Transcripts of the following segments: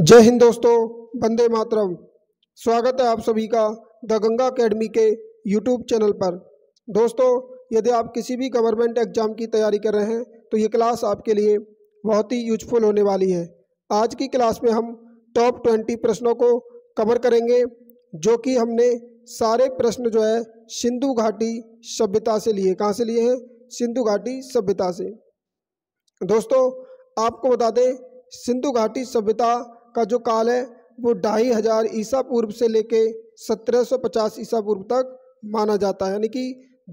जय हिंद दोस्तों बंदे मातरम स्वागत है आप सभी का द गंगा अकेडमी के यूट्यूब चैनल पर दोस्तों यदि आप किसी भी गवर्नमेंट एग्ज़ाम की तैयारी कर रहे हैं तो ये क्लास आपके लिए बहुत ही यूजफुल होने वाली है आज की क्लास में हम टॉप ट्वेंटी प्रश्नों को कवर करेंगे जो कि हमने सारे प्रश्न जो है सिंधु घाटी सभ्यता से लिए कहाँ से लिए हैं सिंधु घाटी सभ्यता से दोस्तों आपको बता दें सिंधु घाटी सभ्यता का जो काल है वो ढाई हजार ईसा पूर्व से लेके 1750 ईसा पूर्व तक माना जाता है यानी कि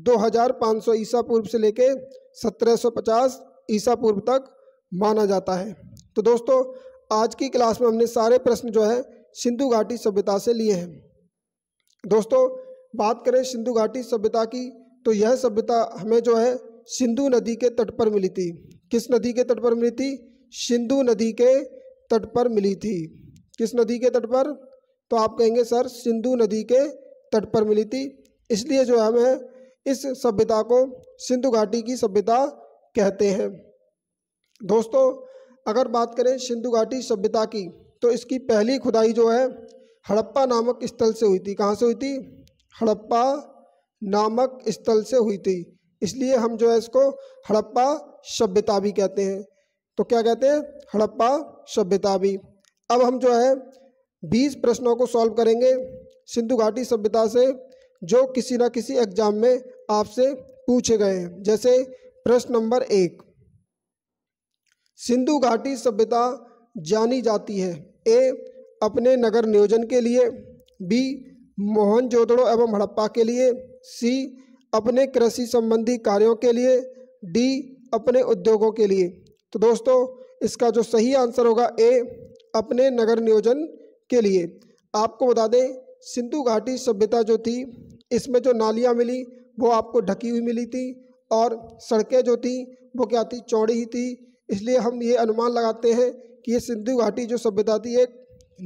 2500 ईसा पूर्व से लेके 1750 ईसा पूर्व तक माना जाता है तो दोस्तों आज की क्लास में हमने सारे प्रश्न जो है सिंधु घाटी सभ्यता से लिए हैं दोस्तों बात करें सिंधु घाटी सभ्यता की तो यह सभ्यता हमें जो है सिंधु नदी के तट पर मिली थी किस नदी के तट पर मिली थी सिंधु नदी के तट पर मिली थी किस नदी के तट पर तो आप कहेंगे सर सिंधु नदी के तट पर मिली थी इसलिए जो हमें इस सभ्यता को सिंधु घाटी की सभ्यता कहते हैं दोस्तों अगर बात करें सिंधु घाटी सभ्यता की तो इसकी पहली खुदाई जो है हड़प्पा नामक स्थल से हुई थी कहाँ से हुई थी हड़प्पा नामक स्थल से हुई थी इसलिए हम जो है इसको हड़प्पा सभ्यता भी कहते हैं तो क्या कहते हैं हड़प्पा सभ्यता भी अब हम जो है बीस प्रश्नों को सॉल्व करेंगे सिंधु घाटी सभ्यता से जो किसी ना किसी एग्जाम में आपसे पूछे गए हैं जैसे प्रश्न नंबर एक सिंधु घाटी सभ्यता जानी जाती है ए अपने नगर नियोजन के लिए बी मोहनजोदड़ो एवं हड़प्पा के लिए सी अपने कृषि संबंधी कार्यों के लिए डी अपने उद्योगों के लिए तो दोस्तों इसका जो सही आंसर होगा ए अपने नगर नियोजन के लिए आपको बता दें सिंधु घाटी सभ्यता जो थी इसमें जो नालियाँ मिली वो आपको ढकी हुई मिली थी और सड़कें जो थी वो क्या थी चौड़ी ही थी इसलिए हम ये अनुमान लगाते हैं कि ये सिंधु घाटी जो सभ्यता थी एक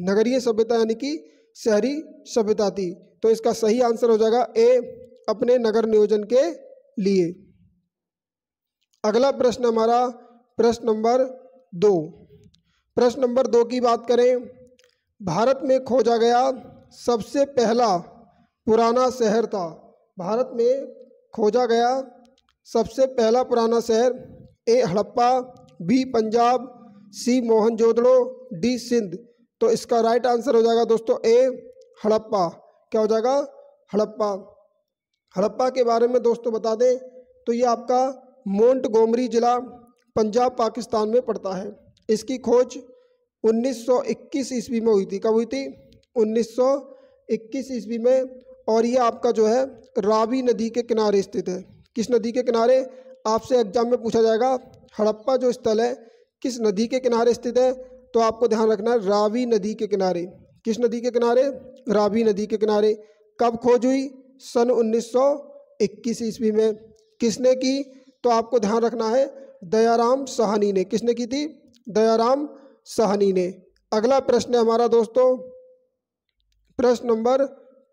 नगरीय सभ्यता यानी कि शहरी सभ्यता थी तो इसका सही आंसर हो जाएगा ए अपने नगर नियोजन के लिए अगला प्रश्न हमारा प्रश्न नंबर दो प्रश्न नंबर दो की बात करें भारत में खोजा गया सबसे पहला पुराना शहर था भारत में खोजा गया सबसे पहला पुराना शहर A Harappa B Punjab C Mohenjodaro D Sindh तो इसका राइट आंसर हो जाएगा दोस्तों ए हड़प्पा क्या हो जाएगा हड़प्पा हड़प्पा के बारे में दोस्तों बता दें तो ये आपका मोंट गोमरी ज़िला पंजाब पाकिस्तान में पड़ता है इसकी खोज 1921 ईस्वी में हुई थी कब हुई थी 1921 ईस्वी में और ये आपका जो है रावी नदी के किनारे स्थित है किस नदी के किनारे आपसे एग्जाम में पूछा जाएगा हड़प्पा जो स्थल है किस नदी के किनारे स्थित है तो आपको ध्यान रखना है रावी नदी के किनारे किस नदी के किनारे रावी नदी के किनारे कब खोज हुई सन 1921 ईस्वी में किसने की तो आपको ध्यान रखना है दयाराम सहनी ने किसने की थी दयाराम सहनी ने अगला प्रश्न है हमारा दोस्तों प्रश्न नंबर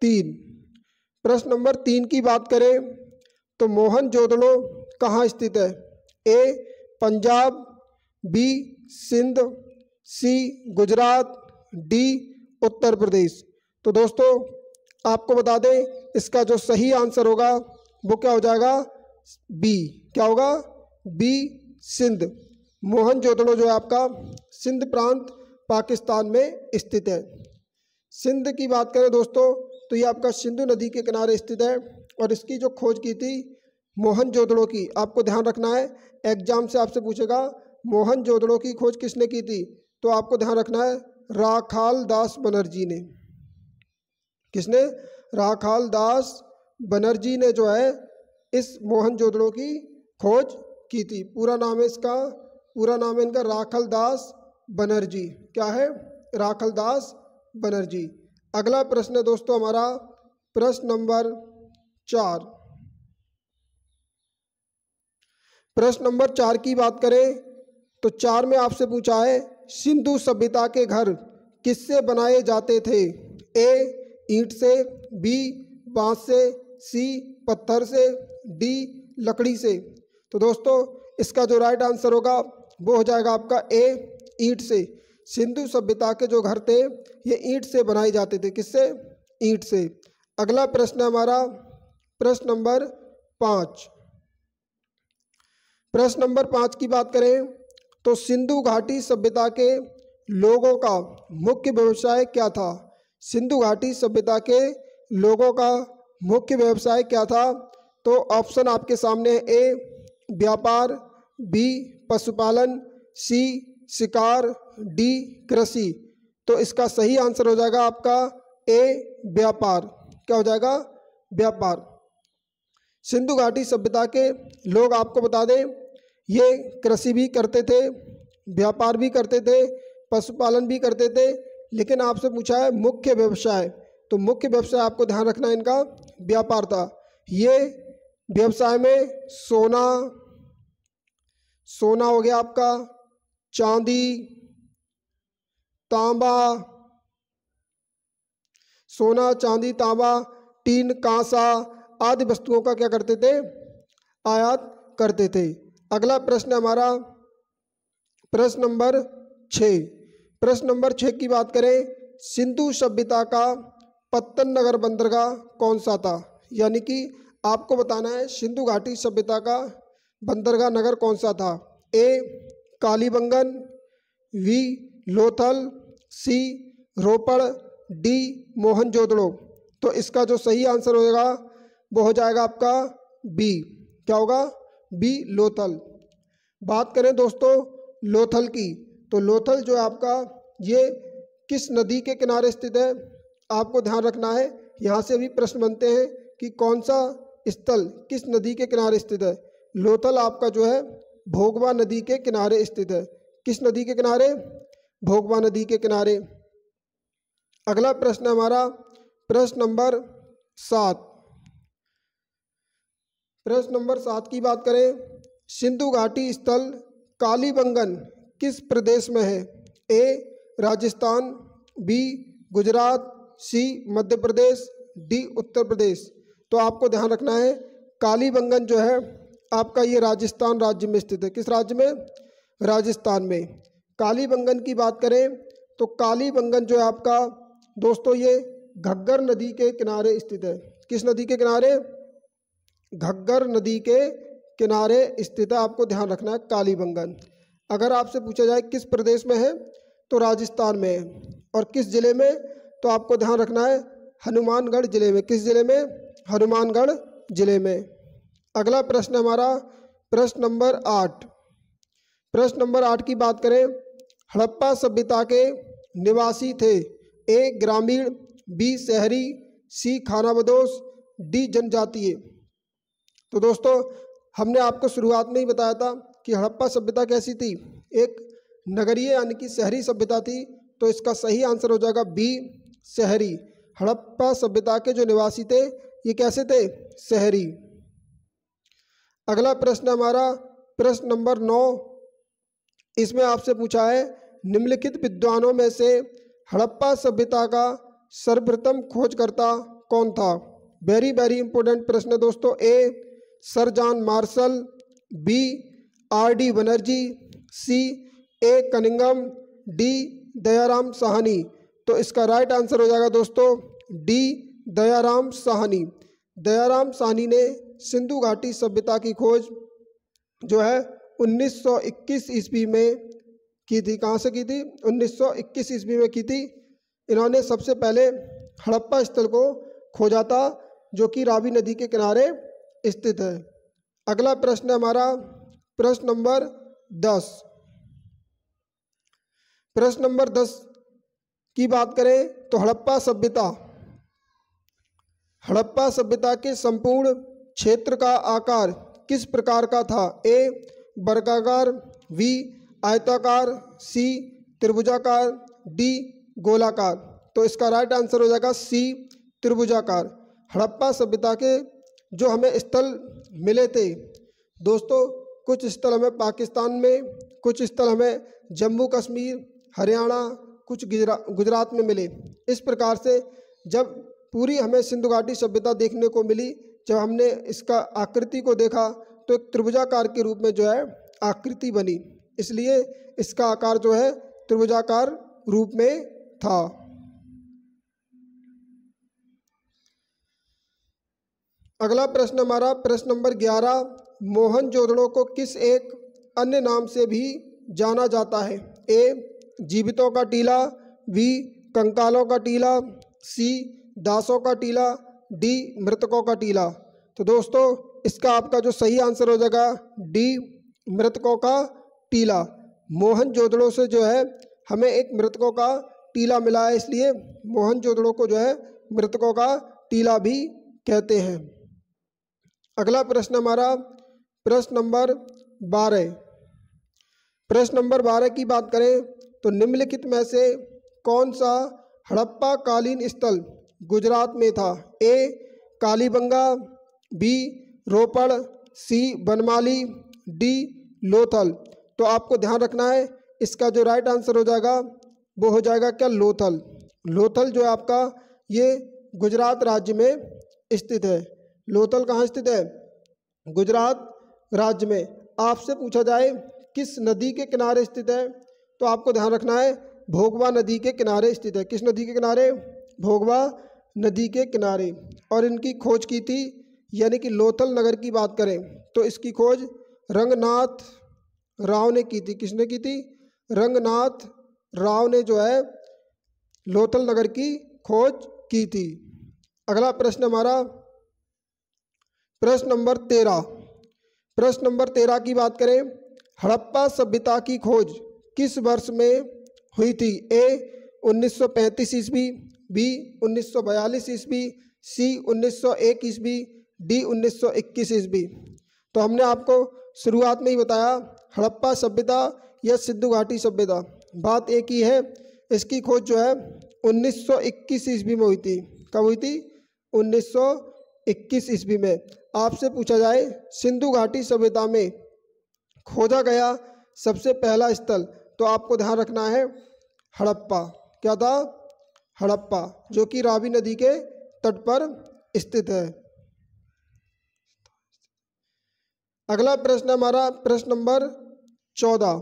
तीन प्रश्न नंबर तीन की बात करें तो मोहन जोदड़ो कहाँ स्थित है A Punjab B Sindh C Gujarat D Uttar Pradesh तो दोस्तों आपको बता दें इसका जो सही आंसर होगा वो क्या हो जाएगा बी क्या होगा बी सिंध मोहनजोदड़ो जो है आपका सिंध प्रांत पाकिस्तान में स्थित है सिंध की बात करें दोस्तों तो ये आपका सिंधु नदी के किनारे स्थित है और इसकी जो खोज की थी मोहन जोदड़ो की आपको ध्यान रखना है एग्जाम से आपसे पूछेगा मोहन जोदड़ो की खोज किसने की थी तो आपको ध्यान रखना है राखाल दास बनर्जी ने किसने राखाल दास बनर्जी ने जो है इस मोहन जोदड़ो की खोज की थी पूरा नाम है इसका पूरा नाम है इनका राखल दास बनर्जी क्या है राखल दास बनर्जी अगला प्रश्न है दोस्तों हमारा प्रश्न नंबर चार प्रश्न नंबर चार की बात करें तो चार में आपसे पूछा है सिंधु सभ्यता के घर किससे बनाए जाते थे ए ईंट से बी बांस से सी पत्थर से डी लकड़ी से तो दोस्तों इसका जो राइट आंसर होगा वो हो जाएगा आपका ए ईट से सिंधु सभ्यता के जो घर थे ये ईट से बनाए जाते थे किससे ईट से अगला प्रश्न हमारा प्रश्न नंबर पाँच प्रश्न नंबर पाँच की बात करें तो सिंधु घाटी सभ्यता के लोगों का मुख्य व्यवसाय क्या था सिंधु घाटी सभ्यता के लोगों का मुख्य व्यवसाय क्या था तो ऑप्शन आपके सामने है ए व्यापार बी पशुपालन सी शिकार डी कृषि तो इसका सही आंसर हो जाएगा आपका ए व्यापार क्या हो जाएगा व्यापार सिंधु घाटी सभ्यता के लोग आपको बता दें ये कृषि भी करते थे व्यापार भी करते थे पशुपालन भी करते थे लेकिन आपसे पूछा है मुख्य व्यवसाय तो मुख्य व्यवसाय आपको ध्यान रखना इनका व्यापार था ये व्यवसाय में सोना सोना हो गया आपका चांदी तांबा सोना चांदी तांबा टीन कांसा आदि वस्तुओं का क्या करते थे आयात करते थे अगला प्रश्न हमारा प्रश्न नंबर छ प्रश्न नंबर छः की बात करें सिंधु सभ्यता का पत्तन नगर बंदरगाह कौन सा था यानी कि आपको बताना है सिंधु घाटी सभ्यता का बंदरगाह नगर कौन सा था A Kalibangan B Lothal C Ropar D Mohenjodaro तो इसका जो सही आंसर होगा वो हो जाएगा आपका बी क्या होगा बी लोथल बात करें दोस्तों लोथल की तो लोथल जो है आपका ये किस नदी के किनारे स्थित है आपको ध्यान रखना है यहाँ से भी प्रश्न बनते हैं कि कौन सा स्थल किस नदी के किनारे स्थित है लोथल आपका जो है भोगवा नदी के किनारे स्थित है किस नदी के किनारे भोगवा नदी के किनारे अगला प्रश्न हमारा प्रश्न नंबर सात प्रश्न नंबर सात की बात करें सिंधु घाटी स्थल कालीबंगन किस प्रदेश में है A Rajasthan B Gujarat C Madhya Pradesh D Uttar Pradesh तो आपको ध्यान रखना है कालीबंगन जो है आपका ये राजस्थान राज्य में स्थित है किस राज्य में राजस्थान में कालीबंगन की बात करें तो कालीबंगन जो है आपका दोस्तों ये घग्गर नदी के किनारे स्थित है किस नदी के किनारे घग्गर नदी के किनारे स्थित है आपको ध्यान रखना है कालीबंगन अगर आपसे पूछा जाए किस प्रदेश में है तो राजस्थान में है और किस ज़िले में तो आपको ध्यान रखना है हनुमानगढ़ ज़िले में किस ज़िले में हनुमानगढ़ ज़िले में अगला प्रश्न हमारा प्रश्न नंबर आठ प्रश्न नंबर आठ की बात करें हड़प्पा सभ्यता के निवासी थे ए ग्रामीण बी शहरी सी खानाबदोश डी जनजातीय तो दोस्तों हमने आपको शुरुआत में ही बताया था कि हड़प्पा सभ्यता कैसी थी एक नगरीय यानी कि शहरी सभ्यता थी तो इसका सही आंसर हो जाएगा बी शहरी हड़प्पा सभ्यता के जो निवासी थे ये कैसे थे शहरी अगला प्रश्न हमारा प्रश्न नंबर नौ इसमें आपसे पूछा है निम्नलिखित विद्वानों में से हड़प्पा सभ्यता का सर्वप्रथम खोजकर्ता कौन था वेरी वेरी इंपॉर्टेंट प्रश्न है दोस्तों A sir John Marshall B R D Banerjee C A Cunningham D Dayaram Sahni तो इसका राइट आंसर हो जाएगा दोस्तों डी दयाराम साहनी दयाराम साहनी ने सिंधु घाटी सभ्यता की खोज जो है 1921 ईस्वी में की थी कहाँ से की थी 1921 ईस्वी में की थी इन्होंने सबसे पहले हड़प्पा स्थल को खोजा था जो कि रावी नदी के किनारे स्थित है अगला प्रश्न हमारा प्रश्न नंबर दस प्रश्न नंबर दस की बात करें तो हड़प्पा सभ्यता हड़प्पा सभ्यता के संपूर्ण क्षेत्र का आकार किस प्रकार का था ए वर्गाकार वी आयताकार सी त्रिभुजाकार डी गोलाकार तो इसका राइट आंसर हो जाएगा सी त्रिभुजाकार हड़प्पा सभ्यता के जो हमें स्थल मिले थे दोस्तों कुछ स्थल हमें पाकिस्तान में कुछ स्थल हमें जम्मू कश्मीर हरियाणा कुछ गुजरा गुजरात में मिले इस प्रकार से जब पूरी हमें सिंधु घाटी सभ्यता देखने को मिली जब हमने इसका आकृति को देखा तो एक त्रिभुजाकार के रूप में जो है आकृति बनी इसलिए इसका आकार जो है त्रिभुजाकार रूप में था अगला प्रश्न हमारा प्रश्न नंबर ग्यारह मोहन जोदड़ों को किस एक अन्य नाम से भी जाना जाता है ए जीवितों का टीला बी कंकालों का टीला सी दासों का टीला डी मृतकों का टीला तो दोस्तों इसका आपका जो सही आंसर हो जाएगा डी मृतकों का टीला मोहन जोदड़ों से जो है हमें एक मृतकों का टीला मिला है इसलिए मोहन जोदड़ों को जो है मृतकों का टीला भी कहते हैं अगला प्रश्न हमारा प्रश्न नंबर बारह प्रश्न नंबर बारह की बात करें तो निम्नलिखित में से कौन सा हड़प्पा कालीन स्थल गुजरात में था A Kalibanga B Ropar C Banmali D Lothal तो आपको ध्यान रखना है इसका जो राइट आंसर हो जाएगा वो हो जाएगा क्या लोथल लोथल जो है आपका ये गुजरात राज्य में स्थित है लोथल कहाँ स्थित है गुजरात राज्य में आपसे पूछा जाए किस नदी के किनारे स्थित है तो आपको ध्यान रखना है भोगवा नदी के किनारे स्थित है किस नदी के किनारे भोगवा नदी के किनारे और इनकी खोज की थी यानी कि लोथल नगर की बात करें तो इसकी खोज रंगनाथ राव ने की थी किसने की थी रंगनाथ राव ने जो है लोथल नगर की खोज की थी अगला प्रश्न हमारा प्रश्न नंबर तेरह प्रश्न नंबर तेरह की बात करें हड़प्पा सभ्यता की खोज किस वर्ष में हुई थी ए 1935 सौ ईस्वी बी 1942 ईस्वी सी 1901 ईस्वी डी 1921 ईस्वी तो हमने आपको शुरुआत में ही बताया हड़प्पा सभ्यता या सिद्धू घाटी सभ्यता बात एक ही है इसकी खोज जो है 1921 ईस्वी में हुई थी कब हुई थी 1921 ईस्वी में आपसे पूछा जाए सिंधु घाटी सभ्यता में खोजा गया सबसे पहला स्थल तो आपको ध्यान रखना है हड़प्पा क्या था हड़प्पा जो कि रावी नदी के तट पर स्थित है अगला प्रश्न हमारा प्रश्न नंबर चौदह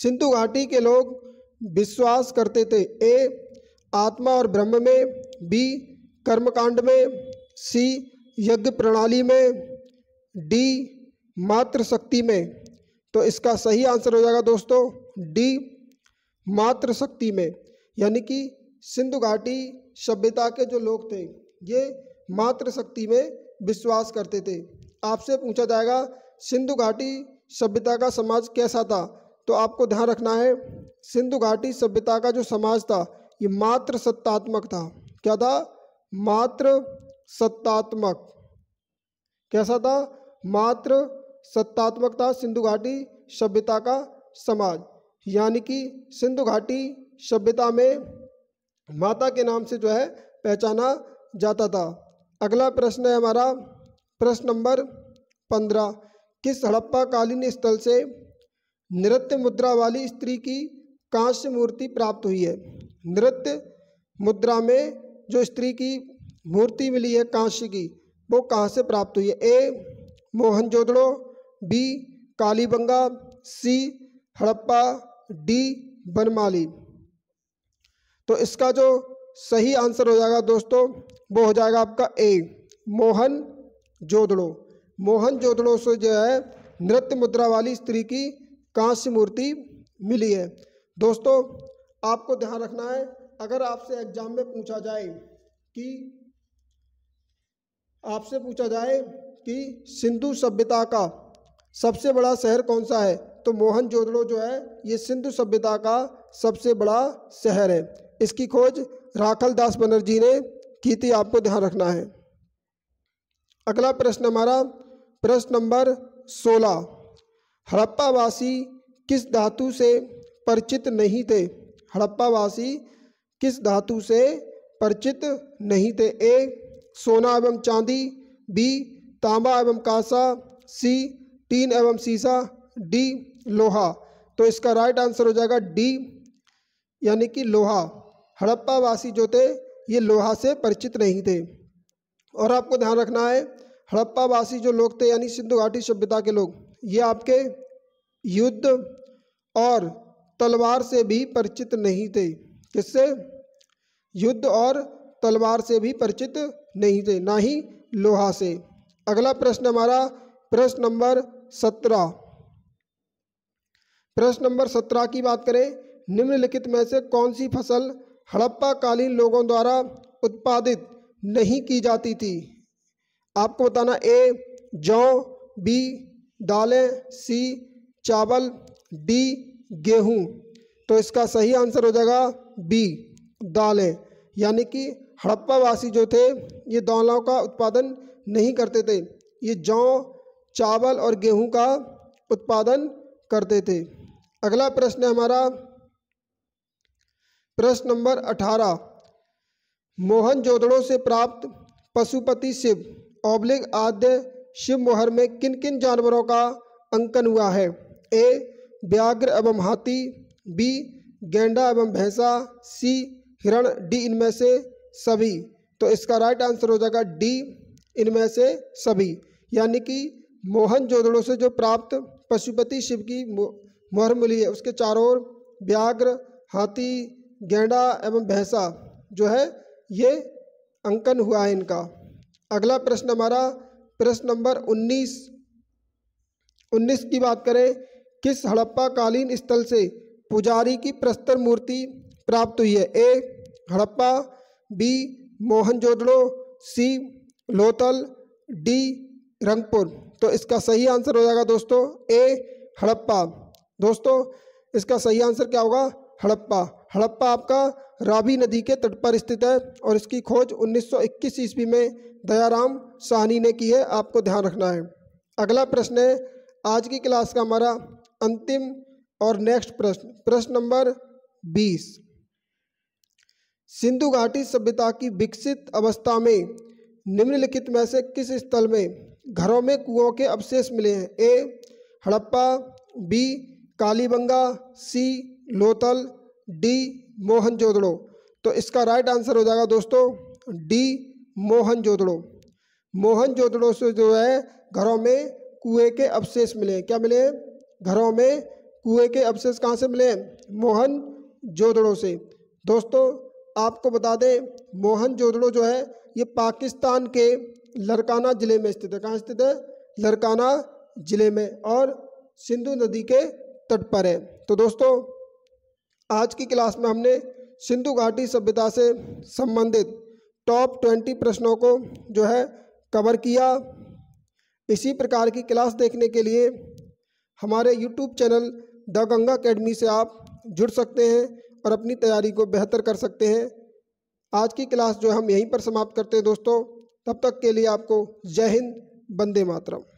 सिंधु घाटी के लोग विश्वास करते थे ए आत्मा और ब्रह्म में बी कर्मकांड में सी यज्ञ प्रणाली में डी मात्र शक्ति में तो इसका सही आंसर हो जाएगा दोस्तों डी मात्र शक्ति में यानी कि सिंधु घाटी सभ्यता के जो लोग थे ये मात्र शक्ति में विश्वास करते थे आपसे पूछा जाएगा सिंधु घाटी सभ्यता का समाज कैसा था तो आपको ध्यान रखना है सिंधु घाटी सभ्यता का जो समाज था ये मात्र सत्तात्मक था क्या था मात्र सत्तात्मक कैसा था मात्र सत्तात्मक था सिंधु घाटी सभ्यता का समाज यानी कि सिंधु घाटी सभ्यता में माता के नाम से जो है पहचाना जाता था अगला प्रश्न है हमारा प्रश्न नंबर पंद्रह किस हड़प्पा कालीन स्थल से नृत्य मुद्रा वाली स्त्री की कांस्य मूर्ति प्राप्त हुई है नृत्य मुद्रा में जो स्त्री की मूर्ति मिली है कांस्य की वो कहाँ से प्राप्त हुई है A Mohenjodaro B Kalibanga C Harappa D Banmali तो इसका जो सही आंसर हो जाएगा दोस्तों वो हो जाएगा आपका ए मोहन जोदड़ो मोहन जोदड़ो से जो है नृत्य मुद्रा वाली स्त्री की कांस्य मूर्ति मिली है दोस्तों आपको ध्यान रखना है अगर आपसे एग्जाम में पूछा जाए कि आपसे पूछा जाए कि सिंधु सभ्यता का सबसे बड़ा शहर कौन सा है तो मोहन जोदड़ो जो है ये सिंधु सभ्यता का सबसे बड़ा शहर है इसकी खोज राखल दास बनर्जी ने की थी आपको ध्यान रखना है अगला प्रश्न हमारा प्रश्न नंबर सोलह हड़प्पावासी किस धातु से परिचित नहीं थे हड़प्पावासी किस धातु से परिचित नहीं थे ए सोना एवं चांदी बी तांबा एवं कासा सी टीन एवं सीसा डी लोहा तो इसका राइट आंसर हो जाएगा डी यानी कि लोहा हड़प्पावासी जो थे ये लोहा से परिचित नहीं थे और आपको ध्यान रखना है हड़प्पावासी जो लोग थे यानी सिंधु घाटी सभ्यता के लोग ये आपके युद्ध और तलवार से भी परिचित नहीं थे किससे युद्ध और तलवार से भी परिचित नहीं थे ना ही लोहा से अगला प्रश्न हमारा प्रश्न नंबर सत्रह प्रश्न नंबर सत्रह की बात करें निम्नलिखित में से कौन सी फसल हड़प्पा कालीन लोगों द्वारा उत्पादित नहीं की जाती थी आपको बताना ए जौ बी दालें सी चावल डी गेहूं तो इसका सही आंसर हो जाएगा बी दालें यानी कि हड़प्पावासी जो थे ये दालों का उत्पादन नहीं करते थे ये जौ चावल और गेहूं का उत्पादन करते थे अगला प्रश्न हमारा प्रश्न नंबर अठारह मोहन जोदड़ों से प्राप्त पशुपति शिव ओब्लिक आद्य शिव मोहर में किन किन जानवरों का अंकन हुआ है ए व्याघ्र एवं हाथी बी गेंडा एवं भैंसा सी हिरण डी इनमें से सभी तो इसका राइट आंसर हो जाएगा डी इनमें से सभी यानी कि मोहन जोदड़ों से जो प्राप्त पशुपति शिव की मोहर मिली है उसके चारों ओर व्याघ्र हाथी गेंडा एवं भैंसा जो है ये अंकन हुआ है इनका अगला प्रश्न हमारा प्रश्न नंबर उन्नीस उन्नीस की बात करें किस हड़प्पा कालीन स्थल से पुजारी की प्रस्तर मूर्ति प्राप्त हुई है A Harappa B Mohenjodaro C Lothal D Rangpur तो इसका सही आंसर हो जाएगा दोस्तों ए हड़प्पा दोस्तों इसका सही आंसर क्या होगा हड़प्पा हड़प्पा आपका रावी नदी के तट पर स्थित है और इसकी खोज 1921 ईस्वी में दयाराम साहनी ने की है आपको ध्यान रखना है अगला प्रश्न है आज की क्लास का हमारा अंतिम और नेक्स्ट प्रश्न प्रश्न नंबर बीस सिंधु घाटी सभ्यता की विकसित अवस्था में निम्नलिखित में से किस स्थल में घरों में कुओं के अवशेष मिले हैं A Harappa B Kalibanga C Lothal D Mohenjodaro तो इसका राइट आंसर हो जाएगा दोस्तों D Mohenjodaro Mohenjodaro से जो है घरों में कुएं के अवशेष मिले क्या मिले घरों में कुएं के अवशेष कहाँ से मिले मोहन जोदड़ों से दोस्तों आपको बता दें मोहन जोदड़ो जो है ये पाकिस्तान के लरकाना ज़िले में स्थित है कहाँ स्थित है लरकाना ज़िले में और सिंधु नदी के तट पर है तो दोस्तों आज की क्लास में हमने सिंधु घाटी सभ्यता से संबंधित टॉप ट्वेंटी प्रश्नों को जो है कवर किया इसी प्रकार की क्लास देखने के लिए हमारे YouTube channel the Ganga Academy से आप जुड़ सकते हैं और अपनी तैयारी को बेहतर कर सकते हैं आज की क्लास जो हम यहीं पर समाप्त करते हैं दोस्तों तब तक के लिए आपको जय हिंद बंदे मातरम